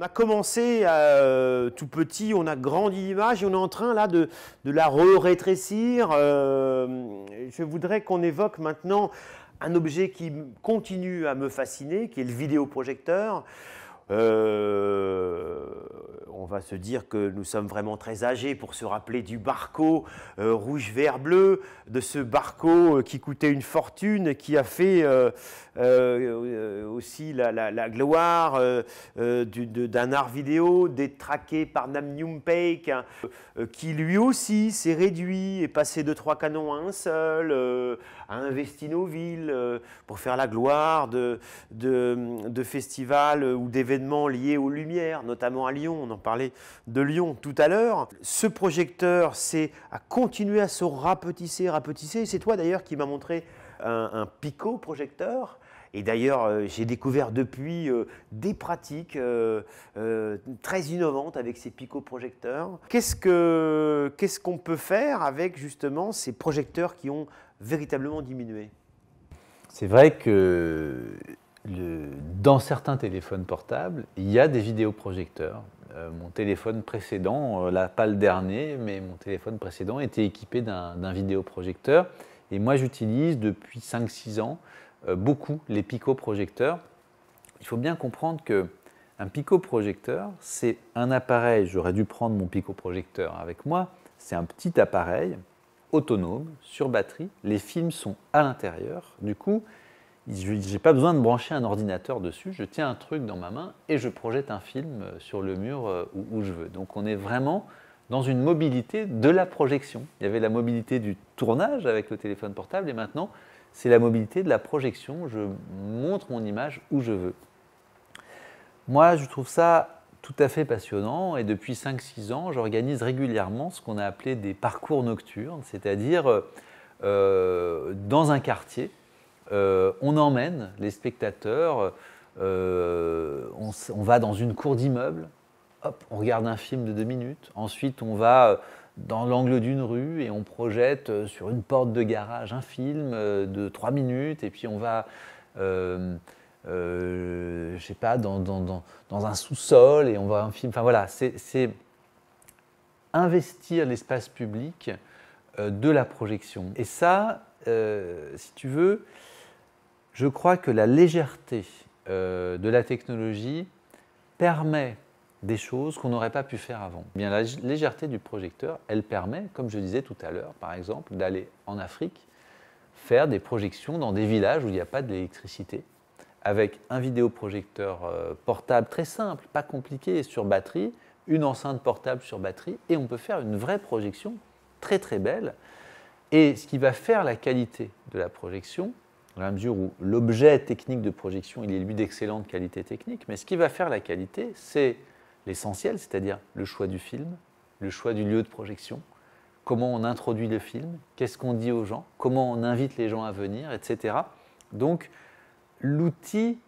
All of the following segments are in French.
on a commencé euh, tout petit, on a grandi l'image et on est en train là de, la rétrécir euh, je voudrais qu'on évoque maintenant un objet qui continue à me fasciner, qui est le vidéoprojecteur. Euh, on va se dire que nous sommes vraiment très âgés pour se rappeler du barco euh, rouge, vert, bleu, de ce barco euh, qui coûtait une fortune, qui a fait aussi la, gloire d'un art vidéo traqué par Nam June Paik, hein, qui lui aussi s'est réduit et passé de trois canons à un seul, à investi nos villes pour faire la gloire de, de festivals ou d'événements liés aux lumières, notamment à Lyon, on en parlait de Lyon tout à l'heure. Ce projecteur, c'est à continuer à se rapetisser, rapetisser. C'est toi d'ailleurs qui m'as montré un, un picot projecteur. Et d'ailleurs, euh, j'ai découvert depuis euh, des pratiques euh, très innovantes avec ces projecteurs. Qu'est-ce qu'on ce qu'on peut faire avec justement ces projecteurs qui ont véritablement diminué C'est vrai que le, dans certains téléphones portables, il y a des vidéoprojecteurs. Euh, mon téléphone précédent, euh, là pas le dernier, mais mon téléphone précédent était équipé d'un vidéoprojecteur. Et moi j'utilise depuis 5-6 ans euh, beaucoup les projecteurs. Il faut bien comprendre que un projecteur, c'est un appareil, j'aurais dû prendre mon projecteur avec moi, c'est un petit appareil autonome, sur batterie, les films sont à l'intérieur, du coup je n'ai pas besoin de brancher un ordinateur dessus, je tiens un truc dans ma main et je projette un film euh, sur le mur euh, où, je veux. Donc on est vraiment dans une mobilité de la projection. Il y avait la mobilité du tournage avec le téléphone portable et maintenant c'est la mobilité de la projection, je montre mon image où je veux. Moi je trouve ça tout à fait passionnant et depuis 5-6 ans j'organise régulièrement ce qu'on a appelé des parcours nocturnes, c'est-à-dire euh, dans un quartier euh, on emmène les spectateurs, euh, on, va dans une cour d'immeuble, hop, on regarde un film de deux minutes, ensuite on va euh, dans l'angle d'une rue et on projette sur une porte de garage un film de trois minutes, et puis on va... je sais pas, dans, un sous-sol et on voit un film. Enfin voilà, c'est investir l'espace public de la projection. Et ça, si tu veux, je crois que la légèreté euh, de la technologie permet des choses qu'on n'aurait pas pu faire avant. Eh bien, la légèreté du projecteur, elle permet, comme je disais tout à l'heure, par exemple, d'aller en Afrique faire des projections dans des villages où il n'y a pas d'électricité, avec un vidéoprojecteur euh, portable très simple, pas compliqué, sur batterie, une enceinte portable sur batterie, et on peut faire une vraie projection très très belle. Et ce qui va faire la qualité de la projection, dans la mesure où l'objet technique de projection, il est lui d'excellente qualité technique, mais ce qui va faire la qualité, c'est l'essentiel, c'est-à-dire le choix du film, le choix du lieu de projection, comment on introduit le film, qu'est-ce qu'on dit aux gens, comment on invite les gens à venir, etc. Donc l'outil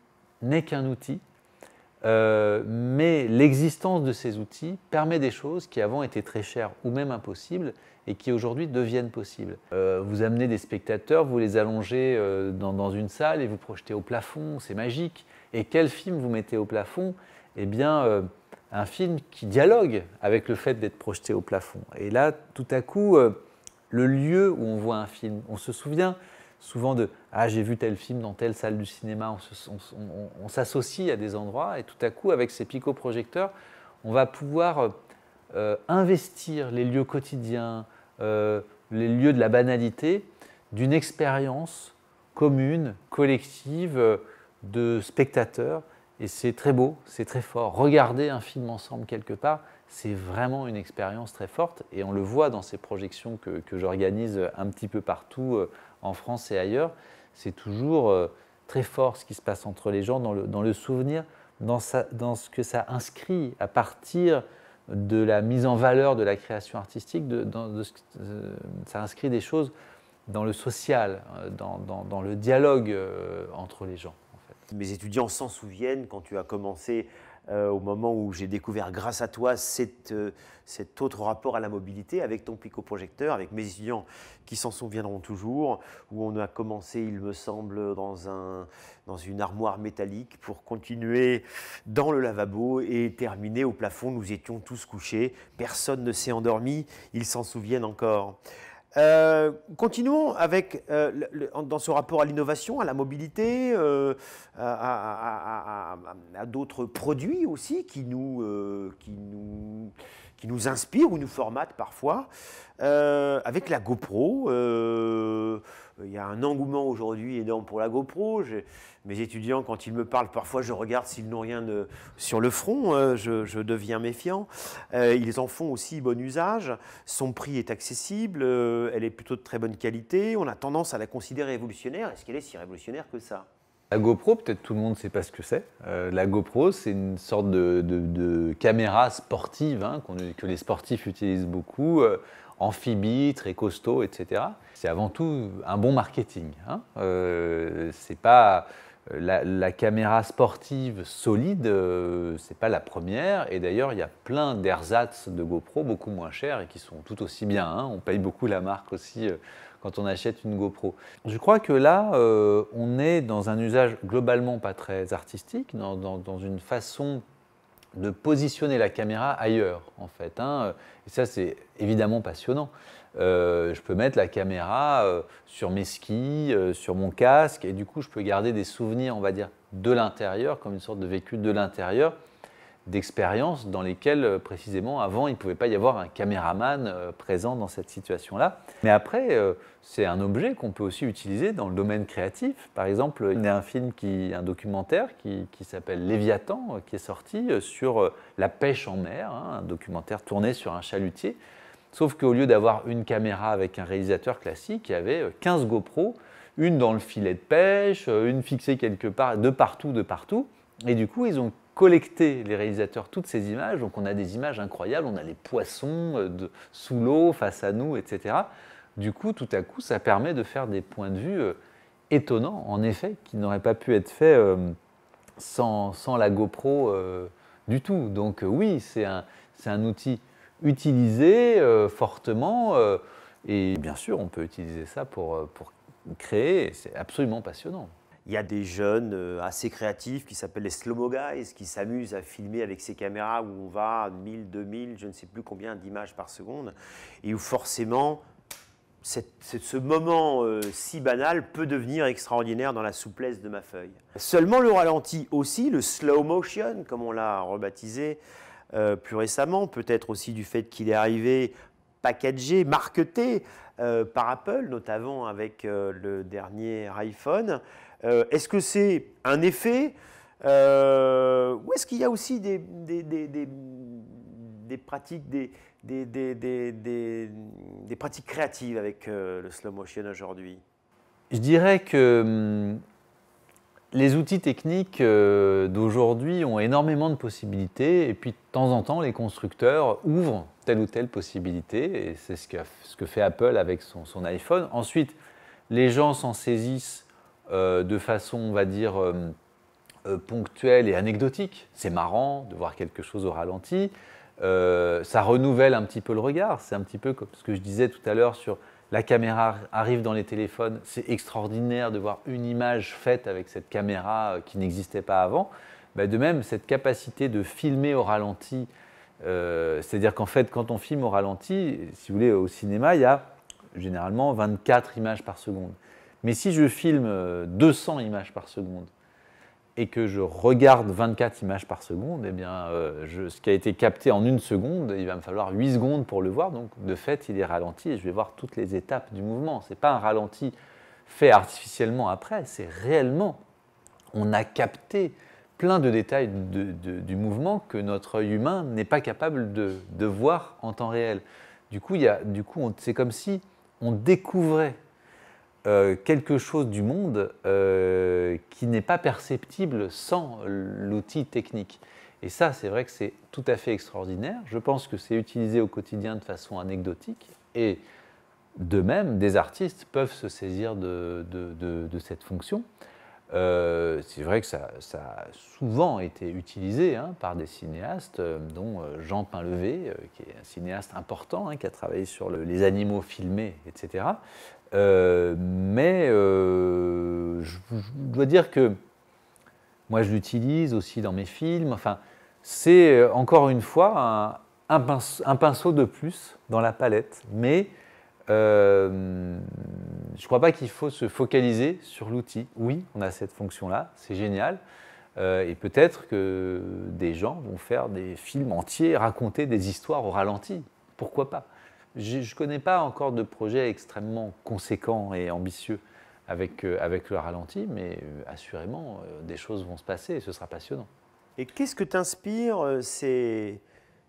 n'est qu'un outil, euh, mais l'existence de ces outils permet des choses qui avant étaient très chères ou même impossibles et qui aujourd'hui deviennent possibles. Euh, vous amenez des spectateurs, vous les allongez euh, dans, une salle et vous projetez au plafond, c'est magique. Et quel film vous mettez au plafond Eh bien, un film qui dialogue avec le fait d'être projeté au plafond. Et là, tout à coup, le lieu où on voit un film, on se souvient souvent de Ah, j'ai vu tel film dans telle salle du cinéma. On, s'associe à des endroits et tout à coup, avec ces pico-projecteurs, on va pouvoir euh, euh, investir les lieux quotidiens, euh, les lieux de la banalité, d'une expérience commune, collective, de spectateurs. Et c'est très beau, c'est très fort. Regarder un film ensemble quelque part, c'est vraiment une expérience très forte et on le voit dans ces projections que, j'organise un petit peu partout euh, en France et ailleurs. C'est toujours euh, très fort ce qui se passe entre les gens dans le, souvenir, dans, ce que ça inscrit à partir de la mise en valeur de la création artistique. Euh, ça inscrit des choses dans le social, dans, le dialogue entre les gens. fait. Mes étudiants s'en souviennent quand tu as commencé euh, au moment où j'ai découvert grâce à toi euh, cet autre rapport à la mobilité avec ton picoprojecteur, avec mes étudiants qui s'en souviendront toujours, où on a commencé, il me semble, dans, dans une armoire métallique pour continuer dans le lavabo et terminer au plafond. Nous étions tous couchés, personne ne s'est endormi, ils s'en souviennent encore. Euh, continuons avec, euh, dans ce rapport à l'innovation, à la mobilité, euh, à, à d'autres produits aussi qui nous, qui nous qui nous inspirent ou nous formatent parfois. Euh, avec la GoPro, euh, il y a un engouement aujourd'hui énorme pour la GoPro. Mes étudiants, quand ils me parlent, parfois je regarde s'ils n'ont rien de, sur le front, euh, je, je, deviens méfiant. ils en font aussi bon usage. Son prix est accessible, elle est plutôt de très bonne qualité. On a tendance à la considérer révolutionnaire. Est-ce qu'elle est si révolutionnaire que ça la GoPro, peut-être tout le monde ne sait pas ce que c'est. Euh, la GoPro, c'est une sorte de, caméra sportive hein, que les sportifs utilisent beaucoup, euh, amphibie, très costaud, etc. C'est avant tout un bon marketing. Hein. Euh, c'est pas la, caméra sportive solide, euh, ce n'est pas la première. Et d'ailleurs, il y a plein d'ersatz de GoPro beaucoup moins chers et qui sont tout aussi bien. Hein. On paye beaucoup la marque aussi euh, quand on achète une GoPro. Je crois que là, euh, on est dans un usage globalement pas très artistique, dans, une façon de positionner la caméra ailleurs, en fait. Hein. Et ça, c'est évidemment passionnant. Euh, je peux mettre la caméra euh, sur mes skis, euh, sur mon casque, et du coup, je peux garder des souvenirs, on va dire, de l'intérieur, comme une sorte de vécu de l'intérieur, d'expériences dans lesquelles, précisément, avant, il ne pouvait pas y avoir un caméraman présent dans cette situation-là. Mais après, c'est un objet qu'on peut aussi utiliser dans le domaine créatif. Par exemple, il y a un documentaire qui, s'appelle Léviathan, qui est sorti sur la pêche en mer, hein, un documentaire tourné sur un chalutier. Sauf qu'au lieu d'avoir une caméra avec un réalisateur classique, il y avait 15 euh, GoPro, une dans le filet de pêche, euh, une fixée quelque part, de partout, de partout. Et du coup, ils ont collecté, les réalisateurs, toutes ces images. Donc on a des images incroyables, on a les poissons euh, sous l'eau, face à nous, etc. Du coup, tout à coup, ça permet de faire des points de vue étonnants, en effet, qui n'auraient pas pu être faits sans, la GoPro du tout. Donc oui, c'est un, un outil utiliser euh, fortement. Euh, et bien sûr, on peut utiliser ça pour, euh, pour créer. C'est absolument passionnant. Il y a des jeunes assez créatifs qui s'appellent les slow-mo guys, qui s'amusent à filmer avec ces caméras où on va 1000, 2000, je ne sais plus combien d'images par seconde, et où forcément, cette, ce moment si banal peut devenir extraordinaire dans la souplesse de ma feuille. Seulement le ralenti aussi, le slow motion, comme on l'a rebaptisé, euh, plus récemment, peut-être aussi du fait qu'il est arrivé packagé, marketé euh, par Apple, notamment avec euh, le dernier iPhone. est-ce que c'est un effet ou est-ce qu'il y a aussi des, des, des pratiques, des, pratiques créatives avec le slow motion aujourd'hui Je dirais que hum, les outils techniques euh, d'aujourd'hui ont énormément de possibilités et puis de temps en temps les constructeurs ouvrent telle ou telle possibilité et c'est ce que, fait Apple avec son, iPhone. Ensuite, les gens s'en saisissent euh, de façon, on va dire, euh, ponctuelle et anecdotique. C'est marrant de voir quelque chose au ralenti. ça renouvelle un petit peu le regard. C'est un petit peu comme ce que je disais tout à l'heure sur la caméra arrive dans les téléphones. C'est extraordinaire de voir une image faite avec cette caméra euh, qui n'existait pas avant. Bah, de même, cette capacité de filmer au ralenti, euh, c'est-à-dire qu'en fait, quand on filme au ralenti, si vous voulez, au cinéma, il y a généralement 24 images par seconde. Mais si je filme 200 euh, images par seconde, et que je regarde 24 images par seconde, eh bien, euh, ce qui a été capté en une seconde, il va me falloir 8 secondes pour le voir. Donc, de fait, il est ralenti et je vais voir toutes les étapes du mouvement. Ce n'est pas un ralenti fait artificiellement après, c'est réellement, on a capté plein de détails du mouvement que notre œil humain n'est pas capable de, voir en temps réel. Du coup, du coup c'est comme si on découvrait euh, quelque chose du monde euh, qui n'est pas perceptible sans l'outil technique. Et ça, c'est vrai que c'est tout à fait extraordinaire. Je pense que c'est utilisé au quotidien de façon anecdotique. Et de même, des artistes peuvent se saisir de, de, de, cette fonction. Euh, c'est vrai que ça, ça, a souvent été utilisé hein, par des cinéastes, dont Jean Pinlevé, qui est un cinéaste important, hein, qui a travaillé sur les animaux filmés, etc. Euh, mais euh, je, dois dire que moi, je l'utilise aussi dans mes films. Enfin, c'est euh, encore une fois un, pinceau, de plus dans la palette. Mais je ne crois pas qu'il faut se focaliser sur l'outil. Oui, on a cette fonction-là, c'est génial. et peut-être que des gens vont faire des films entiers, raconter des histoires au ralenti. Pourquoi pas je ne connais pas encore de projet extrêmement conséquent et ambitieux avec, euh, avec le ralenti, mais euh, assurément, euh, des choses vont se passer et ce sera passionnant. Et qu'est-ce que t'inspire ces,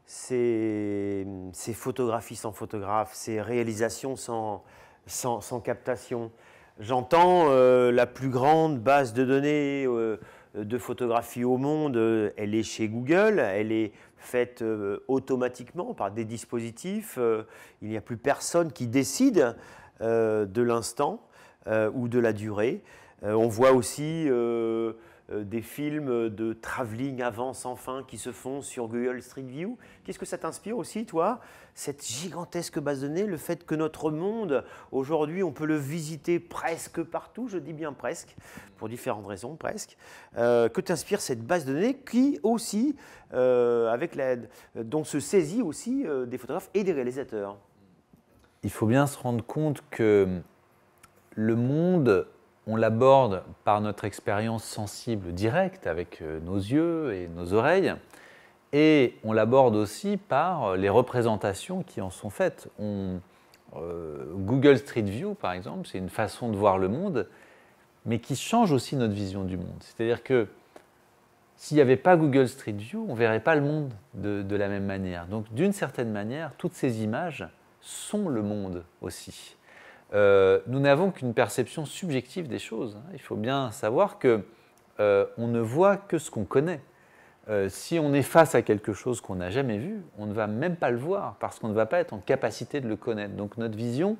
ces, photographies sans photographe, ces réalisations sans, sans captation J'entends la plus grande base de données euh, de photographie au monde, euh, elle est chez Google, elle est faite euh, automatiquement par des dispositifs. il n'y a plus personne qui décide de l'instant ou de la durée. on voit aussi euh, des films de travelling avant sans fin qui se font sur Google Street View. Qu'est-ce que ça t'inspire aussi, toi, cette gigantesque base de données, le fait que notre monde, aujourd'hui, on peut le visiter presque partout, je dis bien presque, pour différentes raisons, presque, euh, que t'inspire cette base de données qui aussi, euh, avec l'aide, dont se saisit aussi des photographes et des réalisateurs Il faut bien se rendre compte que le monde on l'aborde par notre expérience sensible directe avec euh, nos yeux et nos oreilles, et on l'aborde aussi par euh, les représentations qui en sont faites. Euh, Google Street View, par exemple, c'est une façon de voir le monde, mais qui change aussi notre vision du monde. C'est-à-dire que s'il n'y avait pas Google Street View, on ne verrait pas le monde de la même manière. Donc d'une certaine manière, toutes ces images sont le monde aussi. Euh, nous n'avons qu'une perception subjective des choses. Hein. Il faut bien savoir que euh, on ne voit que ce qu'on connaît. Euh, si on est face à quelque chose qu'on n'a jamais vu, on ne va même pas le voir parce qu'on ne va pas être en capacité de le connaître. Donc notre vision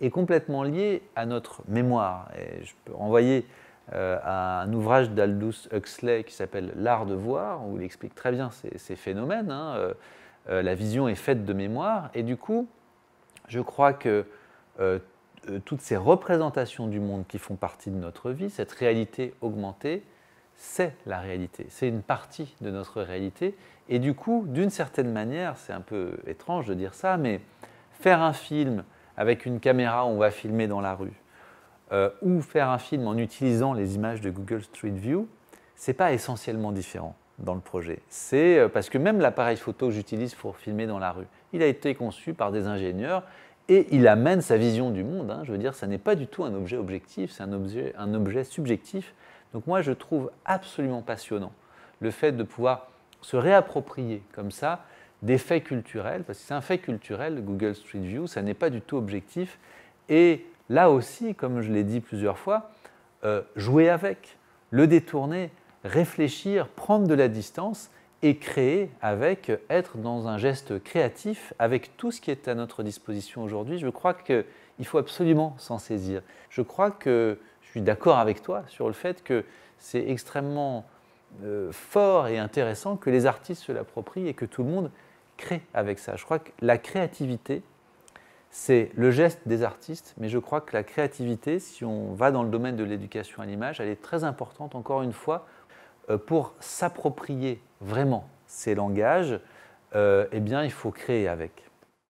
est complètement liée à notre mémoire. Et je peux renvoyer à un ouvrage d'Aldous Huxley qui s'appelle L'art de voir, où il explique très bien ces, phénomènes. Hein. la vision est faite de mémoire et du coup, je crois que euh, euh, toutes ces représentations du monde qui font partie de notre vie, cette réalité augmentée, c'est la réalité, c'est une partie de notre réalité. Et du coup, d'une certaine manière, c'est un peu étrange de dire ça, mais faire un film avec une caméra où on va filmer dans la rue, euh, ou faire un film en utilisant les images de Google Street View, c'est pas essentiellement différent dans le projet. C'est euh, parce que même l'appareil photo que j'utilise pour filmer dans la rue, il a été conçu par des ingénieurs et il amène sa vision du monde. Hein. Je veux dire, ça n'est pas du tout un objet objectif, c'est un objet, subjectif. Donc moi, je trouve absolument passionnant le fait de pouvoir se réapproprier comme ça des faits culturels, parce que c'est un fait culturel, Google Street View, ça n'est pas du tout objectif. Et là aussi, comme je l'ai dit plusieurs fois, euh, jouer avec, le détourner, réfléchir, prendre de la distance et créer avec, être dans un geste créatif avec tout ce qui est à notre disposition aujourd'hui, je crois qu'il faut absolument s'en saisir. Je crois que je suis d'accord avec toi sur le fait que c'est extrêmement euh, fort et intéressant que les artistes se l'approprient et que tout le monde crée avec ça. Je crois que la créativité, c'est le geste des artistes, mais je crois que la créativité, si on va dans le domaine de l'éducation à l'image, elle est très importante, encore une fois, euh, pour s'approprier vraiment ces langages, euh, eh bien, il faut créer avec.